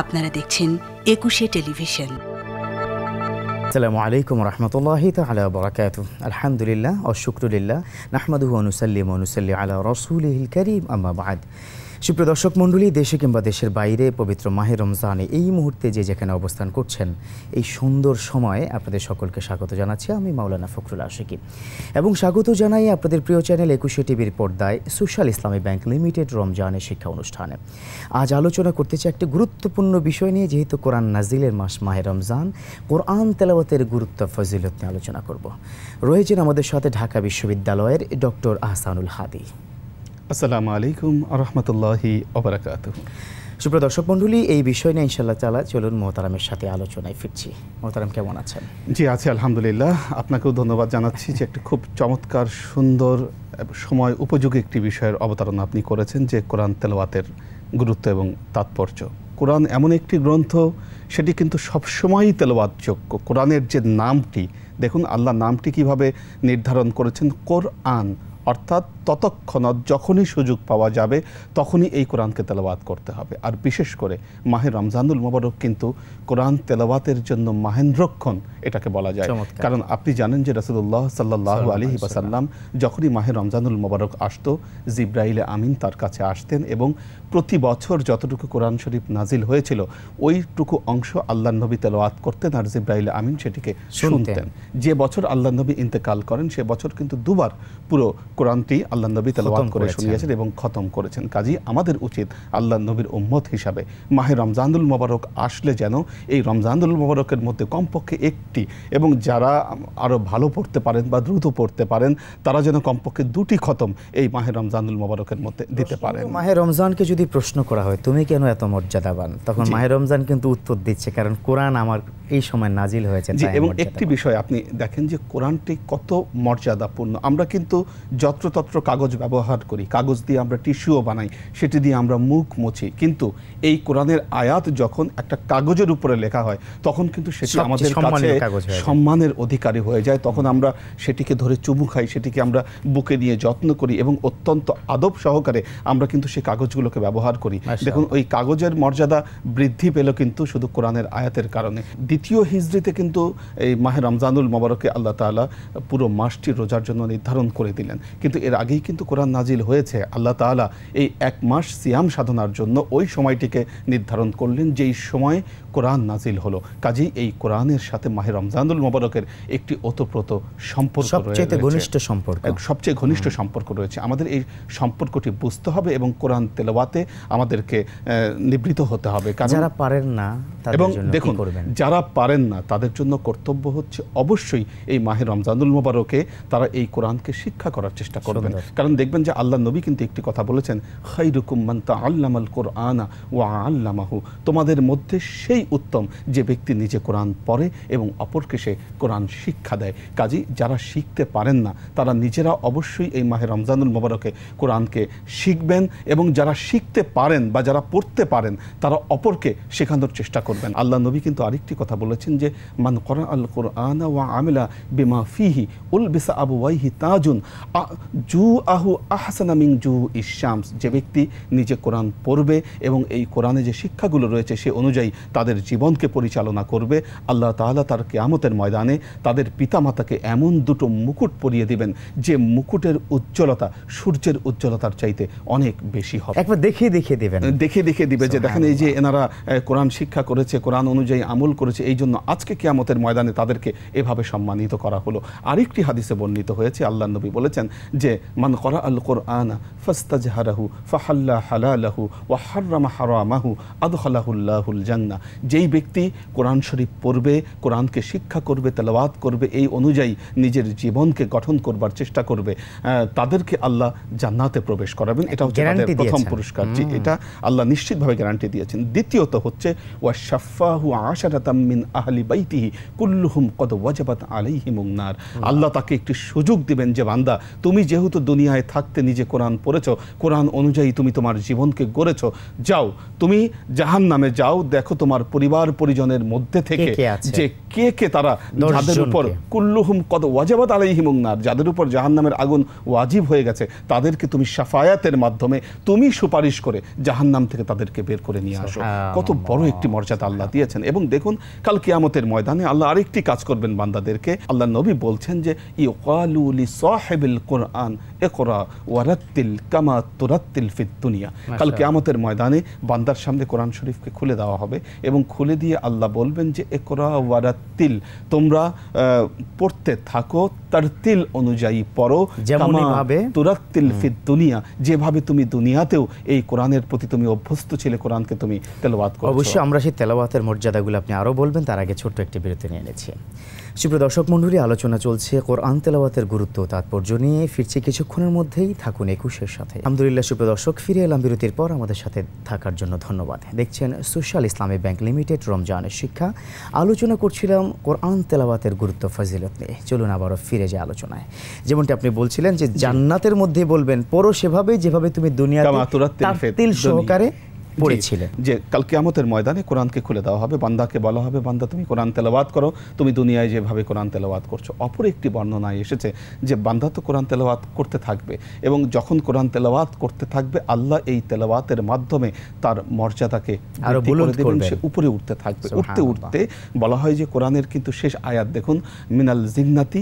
আপনারা দেখছেন একুশে টেলিভিশন আসসালামু আলাইকুম রহমতুল্লাহি তালা বরাকাত আলহামদুলিল্লাহ অশুকরুলিল্লাহ নাহমাদু অনুসাল্লিম অনুসাল্লি আলা রসুল করিম আম্মাবাদ সুপ্রিয় দর্শক মণ্ডলী দেশে কিংবা দেশের বাইরে পবিত্র মাহে রমজানে এই মুহূর্তে যে যেখানে অবস্থান করছেন এই সুন্দর সময়ে আপনাদের সকলকে স্বাগত জানাচ্ছি আমি মাওলানা ফখরুল আশিকি এবং স্বাগত জানাই আপনাদের প্রিয় চ্যানেল একুশে টিভির পর্দায় সোশ্যাল ইসলামী ব্যাংক লিমিটেড রমজানের শিক্ষা অনুষ্ঠানে আজ আলোচনা করতে চাই একটি গুরুত্বপূর্ণ বিষয় নিয়ে যেহেতু কোরআন নাজিলের মাস মাহে রমজান কোরআন তেলাওয়াতের গুরুত্ব ফজিলত নিয়ে আলোচনা করব রয়েছেন আমাদের সাথে ঢাকা বিশ্ববিদ্যালয়ের ডক্টর আহসানুল হাদি আসসালামু আলাইকুম আহমতুল্লাহি ওবরাকাত সুপ্রিয় দর্শক মন্ডলী এই বিষয় নিয়ে ইনশাল্লাহ চালা চলুন মোহতারামের সাথে আলোচনায় ফিরছি মোহতারাম কেমন আছেন জি আছি আলহামদুলিল্লাহ আপনাকেও ধন্যবাদ জানাচ্ছি যে একটি খুব চমৎকার সুন্দর সময় উপযোগী একটি বিষয়ের অবতারণা আপনি করেছেন যে কোরআন তেলাওয়াতের গুরুত্ব এবং তাৎপর্য কোরআন এমন একটি গ্রন্থ সেটি কিন্তু সবসময়ই তেলওয়াতযোগ্য কোরআনের যে নামটি দেখুন আল্লাহ নামটি কিভাবে নির্ধারণ করেছেন কোরআন অর্থাৎ ততক্ষণাৎ যখনই সুযোগ পাওয়া যাবে তখনই এই কোরআনকে তেলাবাত করতে হবে আর বিশেষ করে মাহে রমজানুল মোবারক কিন্তু কোরআন তেলাবাতের জন্য মাহেন্দ্রক্ষণ এটাকে বলা যায় কারণ আপনি জানেন যে রাসুদুল্লাহ সাল্লাহ আলী বাসাল্লাম যখনই মাহে রমজানুল মোবারক আসত জিব্রাইলে আমিন তার কাছে আসতেন এবং প্রতি বছর যতটুকু কোরআন শরীফ নাজিল হয়েছিল ওইটুকু অংশ আল্লাহ নবী তেলাওয়াত করতেন আর জিব্রাইল আমিন সেটিকে শুনতেন যে বছর আল্লাহ নবী ইন্তেকাল করেন সে বছর কিন্তু দুবার পুরো কোরআনটি আল্লাহ নবী তাল করে শুনিয়েছেন এবং খতম করেছেন কাজী আমাদের উচিত আল্লাহ নবীর উম্মত হিসাবে মাহে রমজানুল মোবারক আসলে যেন এই রমজানুল মোবারকের মধ্যে কমপক্ষে একটি এবং যারা আরও ভালো পড়তে পারেন বা দ্রুত পড়তে পারেন তারা যেন কমপক্ষে দুটি খতম এই মাহে রমজানুল মোবারকের মধ্যে দিতে পারেন মাহে রমজানকে যদি প্রশ্ন করা হয় তুমি কেন এত মর্যাদাবান তখন মাহে রমজান কিন্তু উত্তর দিচ্ছে কারণ কোরআন আমার এই সময় নাজিল হয়েছে এবং একটি বিষয় আপনি দেখেন যে কোরআনটি কত মর্যাদাপূর্ণ আমরা কিন্তু যত্রতত্র কাগজ ব্যবহার করি কাগজ দিয়ে আমরা টিস্যুও বানাই সেটি দিয়ে আমরা মুখ মুছি কিন্তু এই কোরআনের আয়াত যখন একটা কাগজের উপরে লেখা হয় তখন কিন্তু সেটি আমাদের কাছে সম্মানের অধিকারী হয়ে যায় তখন আমরা সেটিকে ধরে চুমু খাই সেটিকে আমরা বুকে নিয়ে যত্ন করি এবং অত্যন্ত আদব সহকারে আমরা কিন্তু সেই কাগজগুলোকে ব্যবহার করি দেখুন ওই কাগজের মর্যাদা বৃদ্ধি পেল কিন্তু শুধু কোরআনের আয়াতের কারণে দ্বিতীয় হিজড়িতে কিন্তু এই মাহে রমজানুল মোবারকে আল্লাহ তালা পুরো মাসটি রোজার জন্য নির্ধারণ করে দিলেন কিন্তু এর আগে আগেই কিন্তু কোরআন নাজিল হয়েছে আল্লাহ তালা এই এক মাস সিয়াম সাধনার জন্য ওই সময়টিকে নির্ধারণ করলেন যেই সময় কোরআন নাজিল হলো কাজেই এই কোরআনের সাথে মাহে রমজানুল মোবারকের একটি ওতপ্রোত সম্পর্ক সবচেয়ে ঘনিষ্ঠ সম্পর্ক সবচেয়ে ঘনিষ্ঠ সম্পর্ক রয়েছে আমাদের এই সম্পর্কটি বুঝতে হবে এবং কোরআন তেলাওয়াতে আমাদেরকে নিবৃত হতে হবে যারা পারেন না এবং দেখুন যারা পারেন না তাদের জন্য কর্তব্য হচ্ছে অবশ্যই এই মাহে রমজানুল মোবারকে তারা এই কোরআনকে শিক্ষা করার চেষ্টা করবেন কারণ দেখবেন যে আল্লাহ নবী কিন্তু একটি কথা বলেছেন খাই মান তা আল্লামাল কোরআনা ও আল্লামাহু তোমাদের মধ্যে সেই সেই উত্তম যে ব্যক্তি নিজে কোরআন পড়ে এবং অপরকে সে কোরআন শিক্ষা দেয় কাজী যারা শিখতে পারেন না তারা নিজেরা অবশ্যই এই মাহে রমজানুল মোবারকে কোরআনকে শিখবেন এবং যারা শিখতে পারেন বা যারা পড়তে পারেন তারা অপরকে শেখানোর চেষ্টা করবেন আল্লাহ নবী কিন্তু আরেকটি কথা বলেছেন যে মান করা আল কোরআন ওয়া আমিলা বিমা ফিহি উল বিসা আবু ওয়াইহি তাজুন জু আহু আহসানামিং জু ইশামস যে ব্যক্তি নিজে কোরআন পড়বে এবং এই কোরআনে যে শিক্ষাগুলো রয়েছে সে অনুযায়ী তাদের তাদের জীবনকে পরিচালনা করবে আল্লাহ তাহলে তার কেয়ামতের ময়দানে তাদের পিতামাতাকে এমন দুটো মুকুট পরিয়ে দিবেন যে মুকুটের উজ্জ্বলতা সূর্যের উজ্জ্বলতার চাইতে অনেক বেশি হবে একবার দেখিয়ে দেখে দেবেন দেখে দেখে দিবে যে দেখেন এই যে এনারা কোরআন শিক্ষা করেছে কোরআন অনুযায়ী আমল করেছে এই জন্য আজকে কেয়ামতের ময়দানে তাদেরকে এভাবে সম্মানিত করা হলো আরেকটি হাদিসে বর্ণিত হয়েছে আল্লাহ নবী বলেছেন যে মান করা আল কোরআনা ফাস্তাজহারাহু ফাহাল্লা হালালাহু ওয়া হাররামা হারামাহু আদখালাহুল্লাহুল জান্নাহ যেই ব্যক্তি কোরআন শরীফ পড়বে কোরআনকে শিক্ষা করবে তেলাওয়াত করবে এই অনুযায়ী নিজের জীবনকে গঠন করবার চেষ্টা করবে তাদেরকে আল্লাহ জান্নাতে প্রবেশ করাবেন এটা হচ্ছে প্রথম পুরস্কার জি এটা আল্লাহ নিশ্চিতভাবে গ্যারান্টি দিয়েছেন দ্বিতীয়ত হচ্ছে ওয়া শাফাহু আশারাতাম আহলি বাইতিহি কুল্লুহুম কদ ওয়াজাবাত আলাইহিম নার আল্লাহ তাকে একটি সুযোগ দিবেন যে বান্দা তুমি যেহেতু দুনিয়ায় থাকতে নিজে কোরআন পড়েছ কোরআন অনুযায়ী তুমি তোমার জীবনকে গড়েছ যাও তুমি জাহান নামে যাও দেখো তোমার পরিবার পরিজনের মধ্যে থেকে যে কে কে তারা যাদের উপর কুল্লুহুম কত ওয়াজাবাত আলাইহিমুং নার যাদের উপর জাহান্নামের আগুন ওয়াজিব হয়ে গেছে তাদেরকে তুমি সাফায়াতের মাধ্যমে তুমি সুপারিশ করে জাহান্নাম থেকে তাদেরকে বের করে নিয়ে আসো কত বড় একটি মর্যাদা আল্লাহ দিয়েছেন এবং দেখুন কাল কিয়ামতের ময়দানে আল্লাহ আরেকটি কাজ করবেন বান্দাদেরকে আল্লাহ নবী বলছেন যে ইউকালুলি সাহেবিল কোরআন একরা ওয়ারাত্তিল কামা তোরাত্তিল ফিদ দুনিয়া কাল কিয়ামতের ময়দানে বান্দার সামনে কোরআন শরীফকে খুলে দেওয়া হবে এবং খুলে দিয়ে আল্লাহ বলবেন যে একরা তিল তোমরা পড়তে থাকো তার তিল অনুযায়ী পড়ো তুরাত্তিল ফিদ দুনিয়া যেভাবে তুমি দুনিয়াতেও এই কোরআনের প্রতি তুমি অভ্যস্ত ছিলে কোরআনকে তুমি তেলাবাত করো অবশ্যই আমরা সেই তেলাবাতের মর্যাদাগুলো আপনি আরও বলবেন তার আগে ছোট্ট একটি বিরতি নিয়ে নিচ্ছি সুপ্রিয় দর্শক মণ্ডলী আলোচনা চলছে কোরআন তেলাওয়াতের গুরুত্ব তাৎপর্য নিয়ে ফিরছে কিছুক্ষণের মধ্যেই থাকুন একুশের সাথে আলহামদুলিল্লাহ সুপ্রিয় দর্শক ফিরে এলাম বিরতির পর আমাদের সাথে থাকার জন্য ধন্যবাদ দেখছেন সোশ্যাল ইসলামী ব্যাংক লিমিটেড রমজান শিক্ষা আলোচনা করছিলাম কোরআন তেলাওয়াতের গুরুত্ব ফজিলত নিয়ে চলুন আবারও ফিরে যায় আলোচনায় যেমনটি আপনি বলছিলেন যে জান্নাতের মধ্যে বলবেন পরো সেভাবে যেভাবে তুমি দুনিয়ার সহকারে পড়েছিলেন যে কাল কিয়ামতের ময়দানে কোরআনকে খুলে দেওয়া হবে বান্দাকে বলা হবে বান্দা তুমি কোরআন তেলাবাদ করো তুমি দুনিয়ায় যেভাবে কোরআন তেলাবাদ করছো অপর একটি বর্ণনায় এসেছে যে বান্দা তো কোরআন তেলাবাদ করতে থাকবে এবং যখন কোরআন তেলাবাদ করতে থাকবে আল্লাহ এই তেলাবাতের মাধ্যমে তার মর্যাদাকে আরো দেবেন সে উপরে উঠতে থাকবে উঠতে উঠতে বলা হয় যে কোরআনের কিন্তু শেষ আয়াত দেখুন মিনাল জিন্নাতি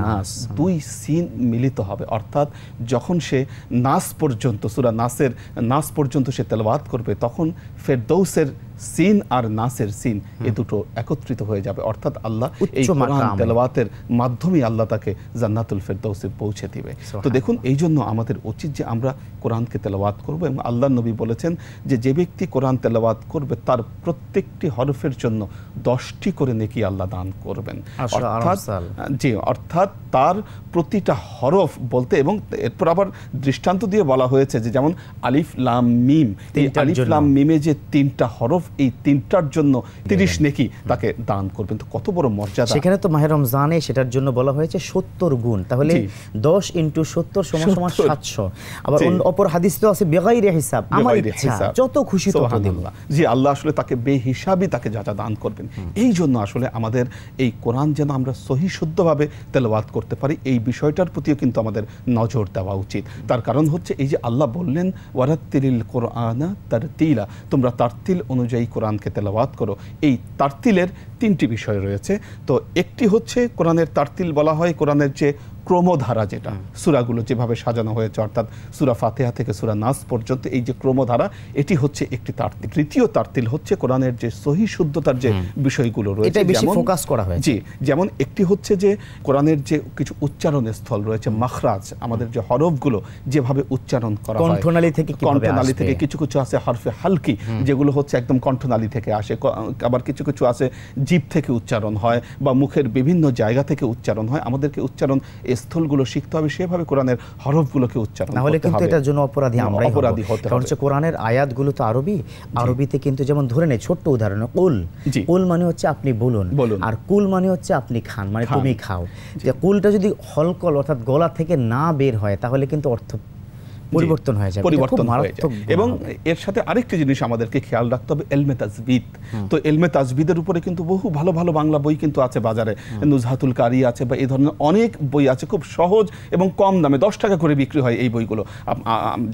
নাস হ্যাঁ। দুই সিন মিলিত হবে অর্থাৎ যখন সে নাস পর্যন্ত সুরা নাসের নাস পর্যন্ত সে তেলাবাদ করে করবে তখন ফেরদৌসের সিন আর নাসের সিন এ দুটো একত্রিত হয়ে যাবে অর্থাৎ আল্লাহ এই কোরআন তেলাওয়াতের মাধ্যমে আল্লাহ তাকে জান্নাতুল ফেরদৌসে পৌঁছে দিবে তো দেখুন এই জন্য আমাদের উচিত যে আমরা কোরআনকে তেলাওয়াত করব এবং আল্লাহ নবী বলেছেন যে যে ব্যক্তি কোরআন তেলাওয়াত করবে তার প্রত্যেকটি হরফের জন্য দশটি করে নেকি আল্লাহ দান করবেন জি অর্থাৎ তার প্রতিটা হরফ বলতে এবং এরপর আবার দৃষ্টান্ত দিয়ে বলা হয়েছে যে যেমন আলিফ লাম মিম এই আলিফ লাম মিমে যে তিনটা হরফ এই তিনটার জন্য তিরিশ হ্যাঁ। নেকি তাকে দান করবেন তো কত বড় মর্যাদা সেখানে তো মাহের রমজানে সেটার জন্য বলা হয়েছে সত্তর গুণ তাহলে দশ ইন্টু সত্তর সমান সমান সাতশো আবার অপর হাদিস তো আছে বেগাই হিসাব আমার ইচ্ছা যত খুশি তো জি আল্লাহ আসলে তাকে বেহিসাবই তাকে যা যা দান করবেন এই জন্য আসলে আমাদের এই কোরআন যেন আমরা সহি শুদ্ধভাবে তেলবাদ করতে পারি এই বিষয়টার প্রতিও কিন্তু আমাদের নজর দেওয়া উচিত তার কারণ হচ্ছে এই যে আল্লাহ বললেন ওয়ারাত্তিরিল কোরআনা তার তিলা তোমরা তার তিল অনুযায়ী অনুযায়ী কোরআনকে তেলাওয়াত করো এই তারতিলের তিনটি বিষয় রয়েছে তো একটি হচ্ছে কোরআনের তারতিল বলা হয় কোরআনের যে ক্রমধারা যেটা সুরাগুলো যেভাবে সাজানো হয়েছে অর্থাৎ সুরা ফাতেহা থেকে সুরা নাস পর্যন্ত এই যে ক্রমধারা এটি হচ্ছে একটি তারতিল তৃতীয় তারতিল হচ্ছে কোরআনের যে সহি শুদ্ধতার যে বিষয়গুলো রয়েছে ফোকাস করা জি যেমন একটি হচ্ছে যে কোরআনের যে কিছু উচ্চারণের স্থল রয়েছে মাখরাজ আমাদের যে হরফগুলো যেভাবে উচ্চারণ করা কণ্ঠনালী থেকে কণ্ঠনালী থেকে কিছু কিছু আছে হরফে হালকি যেগুলো হচ্ছে একদম কণ্ঠনালী থেকে আসে আবার কিছু কিছু আছে জীব থেকে উচ্চারণ হয় বা মুখের বিভিন্ন জায়গা থেকে উচ্চারণ হয় আমাদেরকে উচ্চারণ স্থলগুলো শিখতে হবে সেভাবে কোরআনের হরফগুলোকে উচ্চারণ না হলে কিন্তু এটার জন্য অপরাধী আমরা অপরাধী হতে হবে কারণ হচ্ছে কোরআনের আয়াতগুলো তো আরবি আরবিতে কিন্তু যেমন ধরে নেই ছোট্ট উদাহরণ কুল কুল মানে হচ্ছে আপনি বলুন আর কুল মানে হচ্ছে আপনি খান মানে তুমি খাও যে কুলটা যদি হলকল অর্থাৎ গলা থেকে না বের হয় তাহলে কিন্তু অর্থ পরিবর্তন হয়ে যাবে পরিবর্তন হয়ে যায় এবং এর সাথে আরেকটি জিনিস আমাদেরকে খেয়াল রাখতে হবে এলমে তাজবিদ তো এলমে তাজবিদের উপরে কিন্তু বহু ভালো ভালো বাংলা বই কিন্তু আছে বাজারে নুজহাতুল কারি আছে বা এই ধরনের অনেক বই আছে খুব সহজ এবং কম দামে দশ টাকা করে বিক্রি হয় এই বইগুলো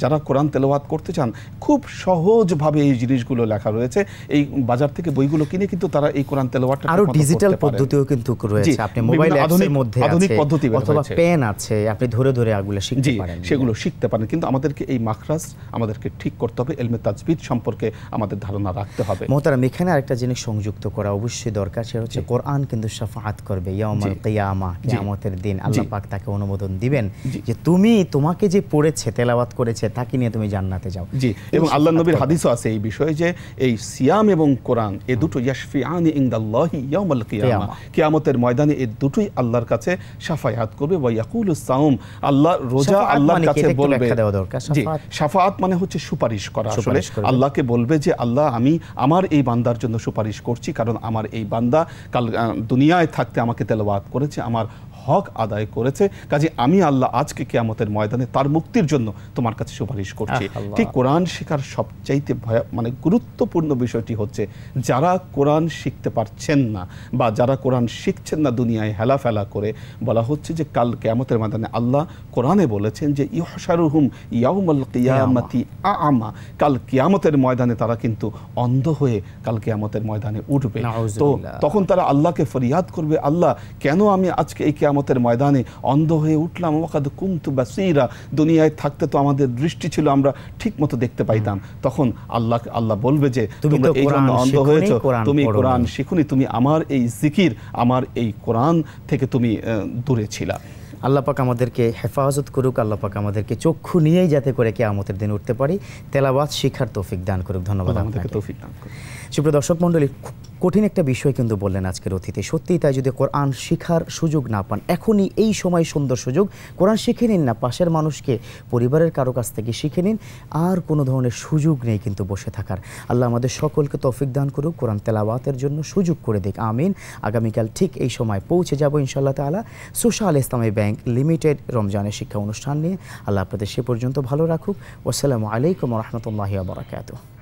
যারা কোরআন তেলোয়াত করতে চান খুব সহজভাবে এই জিনিসগুলো লেখা রয়েছে এই বাজার থেকে বইগুলো কিনে কিন্তু তারা এই কোরআন তেলাওয়াতটা আরো ডিজিটাল পদ্ধতিও কিন্তু রয়েছে আপনি মোবাইল অ্যাপসের মধ্যে আধুনিক পদ্ধতি অথবা পেন আছে আপনি ধরে ধরে আগুলা শিখতে পারেন সেগুলো শিখতে পারেন কিন্তু কিন্তু আমাদেরকে এই মাখরাজ আমাদেরকে ঠিক করতে হবে এলমে তাজবিদ সম্পর্কে আমাদের ধারণা রাখতে হবে মোহতারাম এখানে আরেকটা জিনিস সংযুক্ত করা অবশ্যই দরকার সেটা হচ্ছে কোরআন কিন্তু সাফাহাত করবে ইয়ামাল কিয়ামা কিয়ামতের দিন আল্লাহ পাক তাকে অনুমোদন দিবেন যে তুমি তোমাকে যে পড়েছে তেলাওয়াত করেছে তাকে নিয়ে তুমি জান্নাতে যাও জি এবং আল্লাহ নবীর হাদিসও আছে এই বিষয়ে যে এই সিয়াম এবং কোরআন এ দুটো ইয়াশফিআনি ইনদাল্লাহি ইয়ামাল কিয়ামা কিয়ামতের ময়দানে এই দুটোই আল্লাহর কাছে সাফায়াত করবে ওয়া ইয়াকুলুস সাউম আল্লাহ রোজা আল্লাহর মানে কাছে বলবে দরকার সাফাত মানে হচ্ছে সুপারিশ করা আসলে আল্লাহকে বলবে যে আল্লাহ আমি আমার এই বান্দার জন্য সুপারিশ করছি কারণ আমার এই বান্দা কাল দুনিয়ায় থাকতে আমাকে তেলবাদ করেছে আমার হক আদায় করেছে কাজে আমি আল্লাহ আজকে কেয়ামতের ময়দানে তার মুক্তির জন্য তোমার কাছে সুপারিশ করছি ঠিক কোরআন শেখার সবচাইতে ভয় মানে গুরুত্বপূর্ণ বিষয়টি হচ্ছে যারা কোরআন শিখতে পারছেন না বা যারা কোরআন শিখছেন না দুনিয়ায় হেলাফেলা করে বলা হচ্ছে যে কাল কেয়ামতের ময়দানে আল্লাহ কোরআনে বলেছেন যে ইহসারুহুম ইয়াউমাল কিয়ামাতি আমা কাল কিয়ামতের ময়দানে তারা কিন্তু অন্ধ হয়ে কাল কেয়ামতের ময়দানে উঠবে তো তখন তারা আল্লাহকে ফরিয়াদ করবে আল্লাহ কেন আমি আজকে এই কেয়ামতের ময়দানে অন্ধ হয়ে উঠলাম ওয়াকাদ কুমতু বা সিরা দুনিয়ায় থাকতে তো আমাদের দৃষ্টি ছিল আমরা ঠিক মতো দেখতে পাইতাম তখন আল্লাহ আল্লাহ বলবে যে তোমরা অন্ধ হয়েছ তুমি কোরআন শিখুনি তুমি আমার এই জিকির আমার এই কোরআন থেকে তুমি দূরে ছিলা আল্লাপাক আমাদেরকে হেফাজত করুক আল্লাপাক আমাদেরকে চক্ষু নিয়েই যাতে করে কে কেয়ামতের দিন উঠতে পারি তেলাবাদ শিখার তৌফিক দান করুক ধন্যবাদ আমাদেরকে তৌফিক দান করুক সুপ্রিয় দর্শক মন্ডলী কঠিন একটা বিষয় কিন্তু বললেন আজকের অতীতে সত্যিই তাই যদি কোরআন শিখার সুযোগ না পান এখনই এই সময় সুন্দর সুযোগ কোরআন শিখে নিন না পাশের মানুষকে পরিবারের কারো কাছ থেকে শিখে নিন আর কোনো ধরনের সুযোগ নেই কিন্তু বসে থাকার আল্লাহ আমাদের সকলকে তফিক দান করুক কোরআন তেলাওয়াতের জন্য সুযোগ করে দিক আমিন আগামীকাল ঠিক এই সময় পৌঁছে যাব ইনশাল্লাহ তালা সোশ্যাল ইসলামী ব্যাংক লিমিটেড রমজানের শিক্ষা অনুষ্ঠান নিয়ে আল্লাহ আপনাদের সে পর্যন্ত ভালো রাখুক ওসালামু আলাইকুম রহমতুল্লাহ বরাকাত